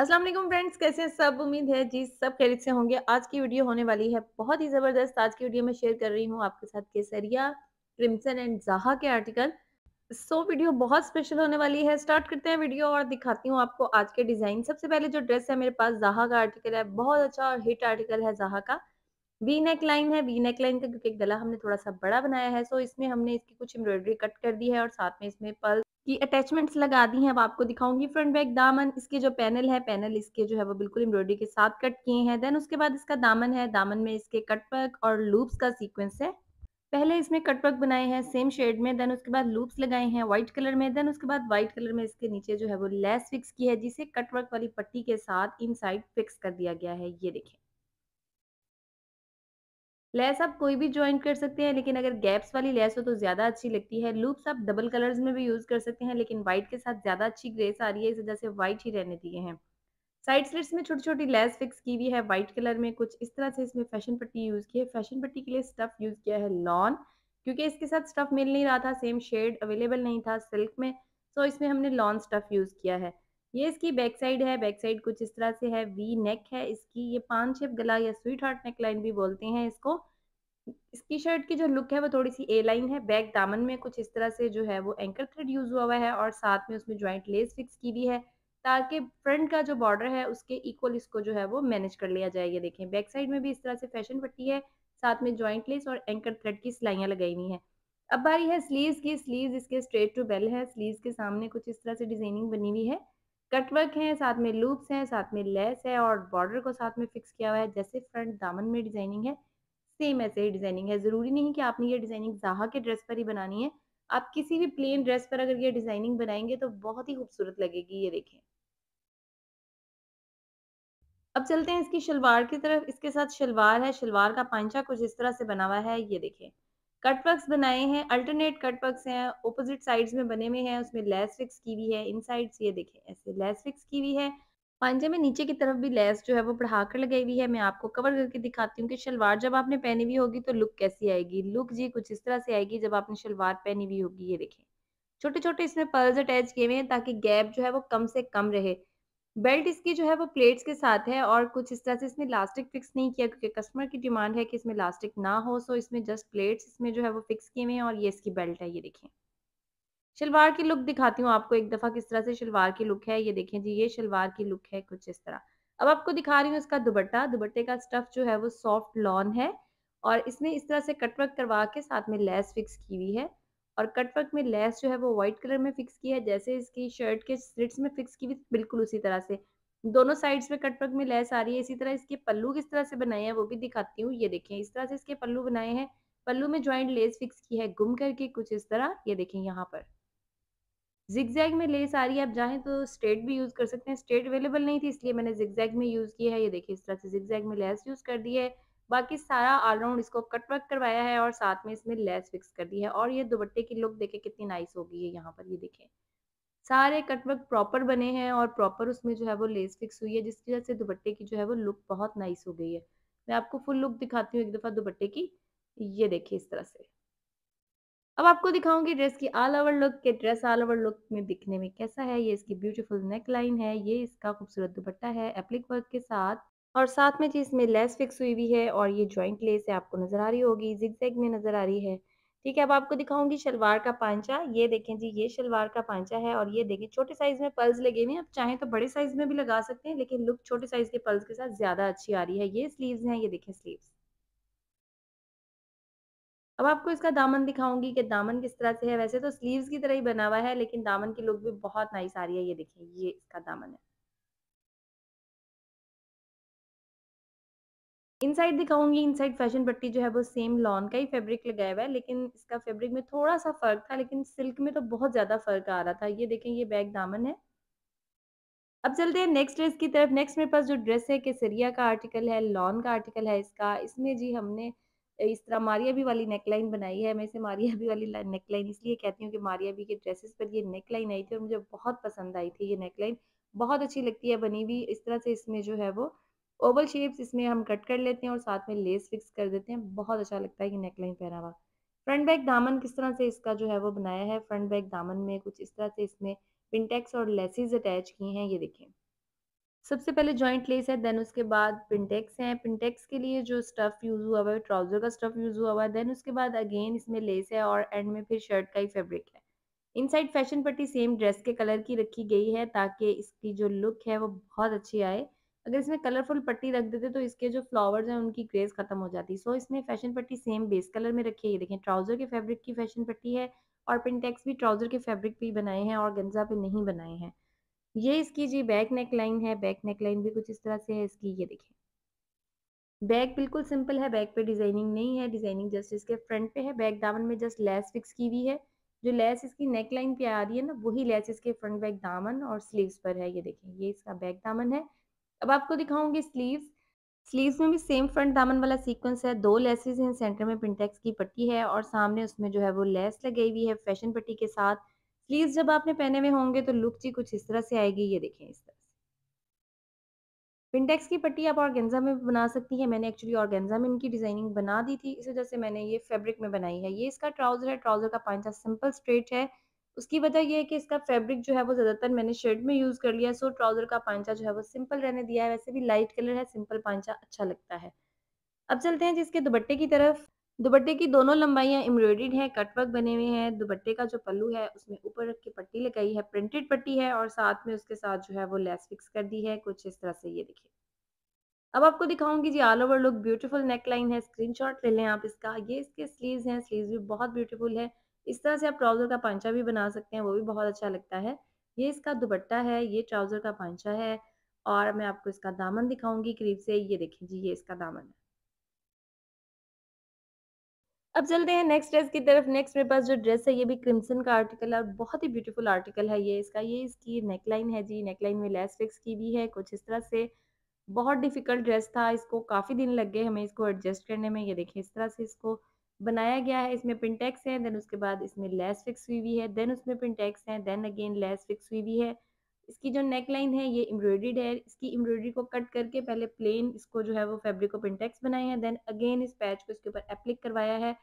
अस्सलाम वालेकुम फ्रेंड्स कैसे सब उम्मीद है जी सब खैरियत से होंगे आज की वीडियो होने वाली है बहुत ही ज़बरदस्त आज की वीडियो में शेयर कर रही हूँ आपके साथ केसरिया क्रिम्सन एंड जहा के आर्टिकल सो so, वीडियो बहुत स्पेशल होने वाली है स्टार्ट करते हैं वीडियो और दिखाती हूँ आपको आज के डिज़ाइन सबसे पहले जो ड्रेस है मेरे पास जहा का आर्टिकल है बहुत अच्छा और हिट आर्टिकल है जहा का वी नेक लाइन है वी नेक लाइन का क्योंकि गला हमने थोड़ा सा बड़ा बनाया है सो इसमें हमने इसकी कुछ एम्ब्रॉयडरी कट कर दी है और साथ में इसमें पल की अटैचमेंट्स लगा दी हैं अब आपको दिखाऊंगी फ्रंट बैक दामन इसके जो पैनल है पैनल इसके जो है वो बिल्कुल एम्ब्रॉयडरी के साथ कट किए हैं देन उसके बाद इसका दामन है दामन में इसके कट वर्क और लूप्स का सीक्वेंस है पहले इसमें कटवर्क बनाए हैं सेम शेड में देन उसके बाद लूप्स लगाए हैं व्हाइट कलर में देन उसके बाद व्हाइट कलर में इसके नीचे जो है वो लेस फिक्स की है जिसे कटवर्क वाली पट्टी के साथ इन फिक्स कर दिया गया है ये देखें लेस आप कोई भी ज्वाइन कर सकते हैं लेकिन अगर गैप्स वाली लेस हो तो ज़्यादा अच्छी लगती है लूप्स आप डबल कलर्स में भी यूज़ कर सकते हैं लेकिन वाइट के साथ ज़्यादा अच्छी ग्रेस आ रही है इस वजह से वाइट ही रहने दिए हैं साइड स्लिट्स में छोटी छोटी लेस फिक्स की हुई है वाइट कलर में कुछ इस तरह से इसमें फैशन पट्टी यूज़ की है फैशन पट्टी के लिए स्टफ़ यूज़ किया है लॉन क्योंकि इसके साथ स्टफ़ मिल नहीं रहा था सेम शेड अवेलेबल नहीं था सिल्क में सो इसमें हमने लॉन स्टफ़ यूज़ किया है ये इसकी बैक साइड है बैक साइड कुछ इस तरह से है वी नेक है इसकी ये पान शेप गला या स्वीट हार्ट नेक लाइन भी बोलते हैं इसको इसकी शर्ट की जो लुक है वो थोड़ी सी ए लाइन है बैक दामन में कुछ इस तरह से जो है वो एंकर थ्रेड यूज हुआ हुआ है और साथ में उसमें ज्वाइंट लेस फिक्स की भी है ताकि फ्रंट का जो बॉर्डर है उसके इक्वल इसको जो है वो मैनेज कर लिया जाए ये देखें बैक साइड में भी इस तरह से फैशन पट्टी है साथ में ज्वाइंट लेस और एंकर थ्रेड की सिलाइयाँ लगाई हुई हैं अब बारी है स्लीव की स्लीव इसके स्ट्रेट टू बेल है स्लीव के सामने कुछ इस तरह से डिजाइनिंग बनी हुई है कटवर्क है साथ में लूप्स हैं साथ में लेस है और बॉर्डर को साथ में फिक्स किया हुआ है जैसे फ्रंट दामन में डिजाइनिंग है सेम ऐसे ही डिजाइनिंग है जरूरी नहीं कि आपने ये डिजाइनिंग जहा के ड्रेस पर ही बनानी है आप किसी भी प्लेन ड्रेस पर अगर ये डिजाइनिंग बनाएंगे तो बहुत ही खूबसूरत लगेगी ये देखें अब चलते हैं इसकी शलवार की तरफ इसके साथ शलवार है शलवार का पांचा कुछ इस तरह से बना हुआ है ये देखें कटवर्क्स बनाए हैं अल्टरनेट कटवर्क्स हैं ओपोजिट साइड्स में बने हुए हैं उसमें लेस फिक्स की हुई है इन साइड्स ये देखें ऐसे लेस फिक्स की हुई है पांजे में नीचे की तरफ भी लेस जो है वो बढ़ाकर लगाई हुई है मैं आपको कवर करके दिखाती हूँ कि शलवार जब आपने पहनी हुई होगी तो लुक कैसी आएगी लुक जी कुछ इस तरह से आएगी जब आपने शलवार पहनी हुई होगी ये देखें छोटे छोटे इसमें पर्ल्स अटैच किए हुए हैं ताकि गैप जो है वो कम से कम रहे बेल्ट इसकी जो है वो प्लेट्स के साथ है और कुछ इस तरह से इसमें लास्टिक फिक्स नहीं किया क्योंकि कस्टमर की डिमांड है कि इसमें लास्टिक ना हो सो इसमें जस्ट प्लेट्स इसमें जो है वो फिक्स किए हुए हैं और ये इसकी बेल्ट है ये देखें शलवार की लुक दिखाती हूँ आपको एक दफ़ा किस तरह से शलवार की लुक है ये देखें जी ये शलवार की लुक है कुछ इस तरह अब आपको दिखा रही हूँ इसका दुबट्टा दुबट्टे का स्टफ जो है वो सॉफ्ट लॉन है और इसमें इस तरह से कटवर्क करवा के साथ में लेस फिक्स की हुई है और कट में लेस जो है वो व्हाइट कलर में फिक्स की है जैसे इसकी शर्ट के स्लिट्स में फिक्स की हुई बिल्कुल उसी तरह से दोनों साइड्स में कट में लेस आ रही है इसी तरह इसके पल्लू किस तरह से बनाए हैं वो भी दिखाती हूँ ये देखें इस तरह से इसके पल्लू बनाए हैं पल्लू में ज्वाइंट लेस फिक्स की है गुम करके कुछ इस तरह ये देखें यहाँ पर जिगजैग में लेस आ रही है आप जाए तो स्ट्रेट भी यूज़ कर सकते हैं स्ट्रेट अवेलेबल नहीं थी इसलिए मैंने जिगजैग में यूज़ किया है ये देखिए इस तरह से जिगजैग में लेस यूज़ कर दी है बाकी सारा ऑलराउंड इसको कट वर्क करवाया है और साथ में इसमें लेस फिक्स कर दी है और ये दुपट्टे की लुक देखे कितनी नाइस हो गई है यहाँ पर ये देखें सारे कटवर्क प्रॉपर बने हैं और प्रॉपर उसमें जो है वो लेस फिक्स हुई है जिसकी वजह से दुपट्टे की जो है वो लुक बहुत नाइस हो गई है मैं आपको फुल लुक दिखाती हूँ एक दफ़ा दुपट्टे की ये देखिए इस तरह से अब आपको दिखाऊंगी ड्रेस की ऑल ओवर लुक के ड्रेस ऑल ओवर लुक में दिखने में कैसा है ये इसकी ब्यूटीफुल नेक लाइन है ये इसका खूबसूरत दुपट्टा है एप्लिक वर्क के साथ और साथ में जी इसमें लेस फिक्स हुई हुई है और ये ज्वाइंट लेस है आपको नज़र आ रही होगी जिग में नज़र आ रही है ठीक है अब आपको दिखाऊंगी शलवार का पांचा ये देखें जी ये शलवार का पांचा है और ये देखें छोटे साइज में पल्स लगे हुए हैं आप चाहें तो बड़े साइज में भी लगा सकते हैं लेकिन लुक छोटे साइज के पल्स के साथ ज़्यादा अच्छी आ रही है ये स्लीव्स हैं ये देखें स्लीव्स अब आपको इसका दामन दिखाऊंगी कि दामन किस तरह से है वैसे तो स्लीव्स की तरह ही बना हुआ है लेकिन दामन की लुक भी बहुत नाइस आ रही है ये देखें ये इसका दामन है इनसाइड दिखाऊंगी इनसाइड फैशन पट्टी जो है वो सेम लॉन का ही फैब्रिक लगाया हुआ है लेकिन इसका फैब्रिक में थोड़ा सा फर्क था लेकिन सिल्क में तो बहुत ज़्यादा फर्क आ रहा था ये देखें ये बैग दामन है अब चलते हैं नेक्स्ट ड्रेस की तरफ नेक्स्ट मेरे पास जो ड्रेस है केसरिया का आर्टिकल है लॉन का आर्टिकल है इसका इसमें जी हमने इस तरह मारिया भी वाली नेकलाइन बनाई है मैं इसे मारिया भी वाली नेकलाइन इसलिए कहती हूँ कि मारिया भी के ड्रेसेस पर ये नेकलाइन आई थी और मुझे बहुत पसंद आई थी ये नेकलाइन बहुत अच्छी लगती है बनी हुई इस तरह से इसमें जो है वो ओवल शेप्स इसमें हम कट कर लेते हैं और साथ में लेस फिक्स कर देते हैं बहुत अच्छा लगता है ये नेकलाइन पहनावा फ्रंट बैक दामन किस तरह से इसका जो है वो बनाया है फ्रंट बैक दामन में कुछ इस तरह से इसमें पिंटेक्स और लेसिस अटैच किए हैं ये देखें सबसे पहले जॉइंट लेस है देन उसके बाद पिंटेक्स हैं पिंटेक्स के लिए जो स्टफ़ यूज़ हुआ हुआ है ट्राउज़र का स्टफ़ यूज़ हुआ हुआ है देन उसके बाद अगेन इसमें लेस है और एंड में फिर शर्ट का ही फेब्रिक है इनसाइड फैशन पट्टी सेम ड्रेस के कलर की रखी गई है ताकि इसकी जो लुक है वो बहुत अच्छी आए अगर इसमें कलरफुल पट्टी रख देते तो इसके जो फ्लावर्स हैं उनकी ग्रेस खत्म हो जाती सो so, इसने फैशन पट्टी सेम बेस कलर में रखी है ये देखें ट्राउजर के फैब्रिक की फैशन पट्टी है और पिनटेक्स भी ट्राउजर के फैब्रिक पे बनाए हैं और गंजा पे नहीं बनाए हैं ये इसकी जी बैक नेक लाइन है बैक नेक लाइन भी कुछ इस तरह से है इसकी ये देखें बैक बिल्कुल सिंपल है बैक पे डिजाइनिंग नहीं है डिजाइनिंग जस्ट इसके फ्रंट पे है बैक दामन में जस्ट लेस फिक्स की हुई है जो लेस इसकी नेक लाइन पे आ रही है ना वही लेस इसके फ्रंट बैक दामन और स्लीव्स पर है ये देखें ये इसका बैक दामन है अब आपको दिखाऊंगी स्लीव स्लीव में भी सेम फ्रंट दामन वाला सीक्वेंस है दो लेसेस हैं सेंटर में पिंटेक्स की पट्टी है और सामने उसमें जो है वो लेस लगाई हुई है फैशन पट्टी के साथ स्लीव जब आपने पहने हुए होंगे तो लुक जी कुछ इस तरह से आएगी ये देखें इस तरह से पिंटेक्स की पट्टी आप ऑर्गेंजा में बना सकती है मैंने एक्चुअली ऑर्गेंजा में इनकी डिजाइनिंग बना दी थी इस वजह से मैंने ये फैब्रिक में बनाई है ये इसका ट्राउजर है ट्राउजर का पांचा सिंपल स्ट्रेट है उसकी वजह यह है कि इसका फैब्रिक जो है वो ज़्यादातर मैंने शर्ट में यूज़ कर लिया सो ट्राउज़र का पांचा जो है वो सिंपल रहने दिया है वैसे भी लाइट कलर है सिंपल पांचा अच्छा लगता है अब चलते हैं जिसके दुपट्टे की तरफ दुपट्टे की दोनों लंबाइयां एम्ब्रॉयडेड हैं कटवर्क बने हुए हैं दुपट्टे का जो पल्लू है उसमें ऊपर रख के पट्टी लगाई है प्रिंटेड पट्टी है और साथ में उसके साथ जो है वो लेस फिक्स कर दी है कुछ इस तरह से ये देखिए अब आपको दिखाऊंगी जी all over look beautiful neck line है स्क्रीनशॉट ले लें आप इसका ये इसके स्लीव्स हैं स्लीव्स भी बहुत ब्यूटीफुल है इस तरह से आप ट्राउज़र का पांचा भी बना सकते हैं वो भी बहुत अच्छा लगता है ये इसका दुपट्टा है ये ट्राउज़र का पांचा है और मैं आपको इसका दामन दिखाऊंगी करीब से ये देखें जी ये इसका दामन है अब चलते हैं नेक्स्ट ड्रेस की तरफ नेक्स्ट मेरे पास जो ड्रेस है ये भी क्रिम्सन का आर्टिकल है और बहुत ही ब्यूटीफुल आर्टिकल है ये इसका ये इसकी नेकलाइन है जी नेकलाइन में लेस फिक्स की भी है कुछ इस तरह से बहुत डिफिकल्ट ड्रेस था इसको काफ़ी दिन लग गए हमें इसको एडजस्ट करने में ये देखें इस तरह से इसको बनाया गया है इसमें पिनटेक्स है देन उसके बाद इसमें लेस फिक्स हुई हुई है देन उसमें पिनटेक्स है देन अगेन लेस फिक्स हुई हुई है इसकी जो नेक लाइन है ये एम्ब्रॉयड्रीड है इसकी एम्ब्रॉयड्री को कट करके पहले प्लेन इसको जो है वो फैब्रिक को पिनटेक्स बनाए हैं देन अगेन इस पैच को इसके ऊपर एप्लिक करवाया है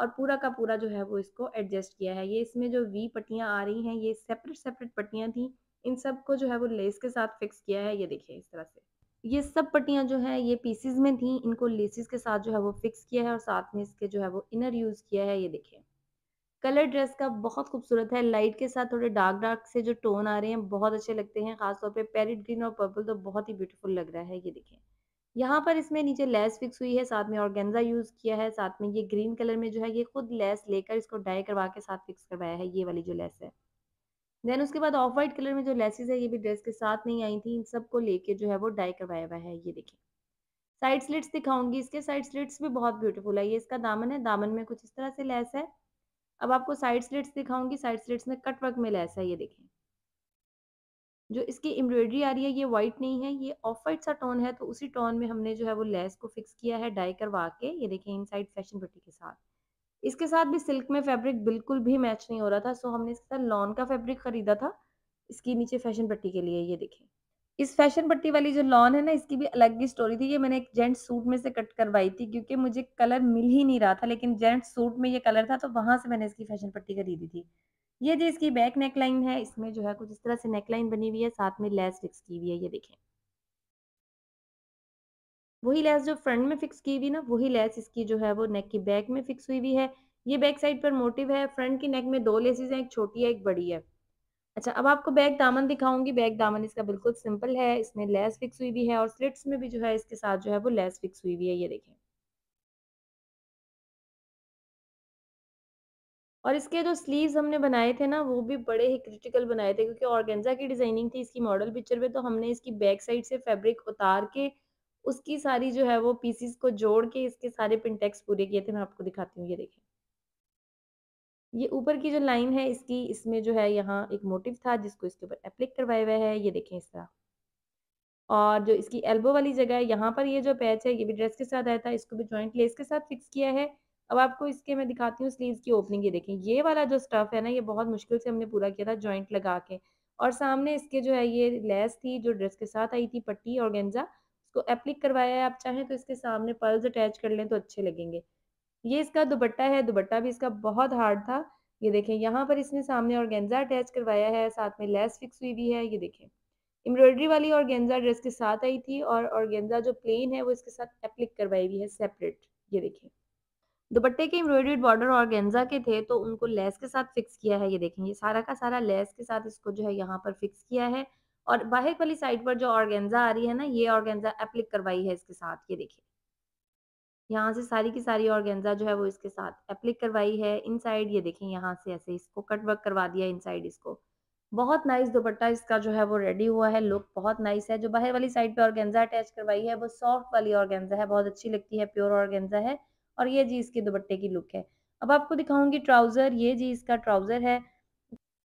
और पूरा का पूरा जो है वो इसको एडजस्ट किया है ये इसमें जो वी पट्टियाँ आ रही हैं ये सेपरेट सेपरेट पट्टियाँ थी इन सब को जो है वो लेस के साथ फिक्स किया है ये देखिए इस तरह से ये सब पट्टियाँ जो है ये पीसीज में थी इनको लेसिस के साथ जो है वो फिक्स किया है और साथ में इसके जो है वो इनर यूज़ किया है ये देखें कलर ड्रेस का बहुत खूबसूरत है लाइट के साथ थोड़े डार्क डार्क से जो टोन आ रहे हैं बहुत अच्छे लगते हैं खासतौर पे पेरिट ग्रीन और पर्पल तो बहुत ही ब्यूटीफुल लग रहा है ये देखें यहाँ पर इसमें नीचे लेस फिक्स हुई है साथ में ऑर्गेंजा यूज़ किया है साथ में ये ग्रीन कलर में जो है ये खुद लेस लेकर इसको डाई करवा के साथ फिक्स करवाया है ये वाली जो लेस है देन उसके बाद ऑफ वाइट कलर में जो लेसेस है ये भी ड्रेस के साथ नहीं आई थी इन सबको लेके जो है वो डाई करवाया हुआ है ये देखिए साइड स्लिट्स दिखाऊंगी इसके साइड स्लिट्स भी बहुत ब्यूटीफुल है ये इसका दामन है दामन में कुछ इस तरह से लेस है अब आपको साइड स्लिट्स दिखाऊंगी साइड स्लिट्स में कट वर्क में लेस है ये देखें जो इसकी एम्ब्रॉयडरी आ रही है ये वाइट नहीं है ये ऑफ वाइट सा टोन है तो उसी टोन में हमने जो है वो लेस को फिक्स किया है डाई करवा के ये देखें इन साइड फैशन पट्टी के साथ इसके साथ भी सिल्क में फैब्रिक बिल्कुल भी मैच नहीं हो रहा था सो हमने इसके साथ लॉन का फैब्रिक खरीदा था इसकी नीचे फैशन पट्टी के लिए ये देखें इस फैशन पट्टी वाली जो लॉन है ना इसकी भी अलग ही स्टोरी थी ये मैंने एक जेंट सूट में से कट करवाई थी क्योंकि मुझे कलर मिल ही नहीं रहा था लेकिन जेंट सूट में ये कलर था तो वहां से मैंने इसकी फैशन पट्टी खरीदी थी ये जो इसकी बैक नेक लाइन है इसमें जो है कुछ इस तरह से नेकलाइन बनी हुई है साथ में लेस फिक्स की हुई है ये देखें वही लेस जो फ्रंट में फिक्स की हुई ना वही लेस इसकी जो है वो नेक की बैक में फिक्स हुई हुई है ये बैक साइड पर मोटिव है फ्रंट की नेक में दो लेसेज हैं एक छोटी है एक बड़ी है अच्छा अब आपको बैक दामन दिखाऊंगी बैक दामन इसका बिल्कुल सिंपल है इसमें लेस फिक्स हुई हुई है और स्लिट्स में भी जो है इसके साथ जो है वो लेस फिक्स हुई हुई है ये देखें और इसके जो स्लीव्स हमने बनाए थे ना वो भी बड़े ही क्रिटिकल बनाए थे क्योंकि ऑर्गेंजा की डिजाइनिंग थी इसकी मॉडल पिक्चर में तो हमने इसकी बैक साइड से फैब्रिक उतार के उसकी सारी जो है वो पीसीस को जोड़ के इसके सारे पिनटेक्स पूरे किए थे मैं आपको दिखाती हूँ ये देखें ये ऊपर की जो लाइन है इसकी इसमें जो है यहाँ एक मोटिव था जिसको इसके ऊपर अप्लिक करवाया हुआ है ये देखें इस तरह और जो इसकी एल्बो वाली जगह है यहाँ पर ये जो पैच है ये भी ड्रेस के साथ आया था इसको भी ज्वाइंट लेस के साथ फिक्स किया है अब आपको इसके मैं दिखाती हूँ स्लीव की ओपनिंग ये देखें ये वाला जो स्टफ है ना ये बहुत मुश्किल से हमने पूरा किया था ज्वाइंट लगा के और सामने इसके जो है ये लेस थी जो ड्रेस के साथ आई थी पट्टी और गेंजा इसको एप्लिक करवाया है आप चाहें तो इसके सामने पर्ल्स अटैच कर लें तो अच्छे लगेंगे ये इसका दुपट्टा है दुपट्टा भी इसका बहुत हार्ड था ये देखें यहाँ पर इसने सामने और अटैच करवाया है साथ में लेस फिक्स हुई भी है ये देखें एम्ब्रॉयडरी वाली और ड्रेस के साथ आई थी और और जो प्लेन है वो इसके साथ एप्लिक करवाई हुई है सेपरेट ये देखें दुपट्टे के एम्ब्रॉयडरी बॉर्डर और गेंजा के थे तो उनको लेस के साथ फिक्स किया है ये देखें ये सारा का सारा लेस के साथ इसको जो है यहाँ पर फिक्स किया है और बाहर वाली साइड पर जो ऑर्गेंजा आ रही है ना ये ऑर्गेंजा एप्लिक करवाई है इसके साथ ये देखिए यहाँ से सारी की सारी ऑर्गेंजा जो है वो इसके साथ एप्लिक करवाई है इनसाइड ये देखें यहाँ से ऐसे इसको कट वर्क करवा दिया इनसाइड इसको बहुत नाइस दुपट्टा इसका जो है वो रेडी हुआ है लुक बहुत नाइस है जो बाहर वाली साइड पे ऑर्गेंजा अटैच करवाई है वो सॉफ्ट वाली ऑर्गेंजा है बहुत अच्छी लगती है प्योर ऑर्गेंजा है और ये जी इसके दुपट्टे की लुक है अब आपको दिखाऊंगी ट्राउजर ये जी इसका ट्राउजर है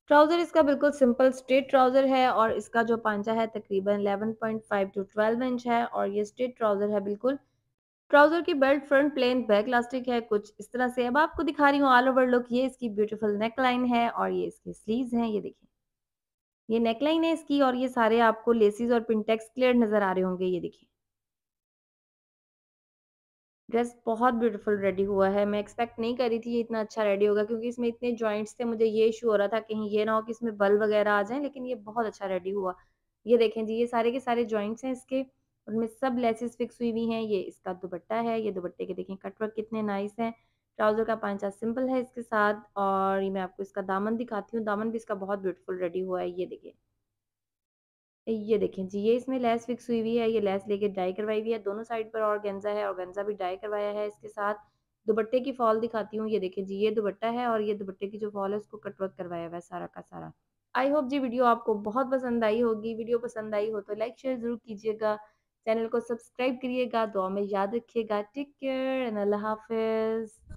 ट्राउजर इसका बिल्कुल सिंपल स्ट्रेट ट्राउजर है और इसका जो पांचा है तकरीबन 11.5 टू 12 इंच है और ये स्ट्रेट ट्राउजर है बिल्कुल ट्राउजर की belt front plain back elastic है कुछ इस तरह से अब आपको दिखा रही हूँ ऑल ओवर लुक ये इसकी ब्यूटीफुल नेक लाइन है और ये इसकी स्लीव है ये देखिए ये नेक लाइन है इसकी और ये सारे आपको लेसिस और पिंटेक्स क्लियर नजर आ रहे होंगे ये देखिए ड्रेस बहुत ब्यूटीफुल रेडी हुआ है मैं एक्सपेक्ट नहीं करी थी ये इतना अच्छा रेडी होगा क्योंकि इसमें इतने जॉइंट्स थे मुझे ये इशू हो रहा था कहीं ये ना हो कि इसमें बल वगैरह आ जाए लेकिन ये बहुत अच्छा रेडी हुआ ये देखें जी ये सारे के सारे जॉइंट्स हैं इसके उनमें सब लेसेस फिक्स हुई हुई हैं ये इसका दुपट्टा है ये दुपट्टे के देखें कटवर्क कितने नाइस हैं ट्राउजर का पांचा सिंपल है इसके साथ और ये मैं आपको इसका दामन दिखाती हूँ दामन भी इसका बहुत ब्यूटीफुल रेडी हुआ है ये देखिए ये देखें जी ये इसमें लेस फिक्स हुई हुई है ये लेस लेके डाई करवाई हुई है दोनों साइड पर और गेंजा है और गेंजा भी डाई करवाया है इसके साथ दुपट्टे की फॉल दिखाती हूँ ये देखें जी ये दुपट्टा है और ये दुपट्टे की जो फॉल है उसको कटवर्क करवाया हुआ है सारा का सारा आई होप जी वीडियो आपको बहुत पसंद आई होगी वीडियो पसंद आई हो तो लाइक शेयर जरूर कीजिएगा चैनल को सब्सक्राइब करिएगा दुआ में याद रखिएगा टेक केयर एंड अल्लाह हाफिज़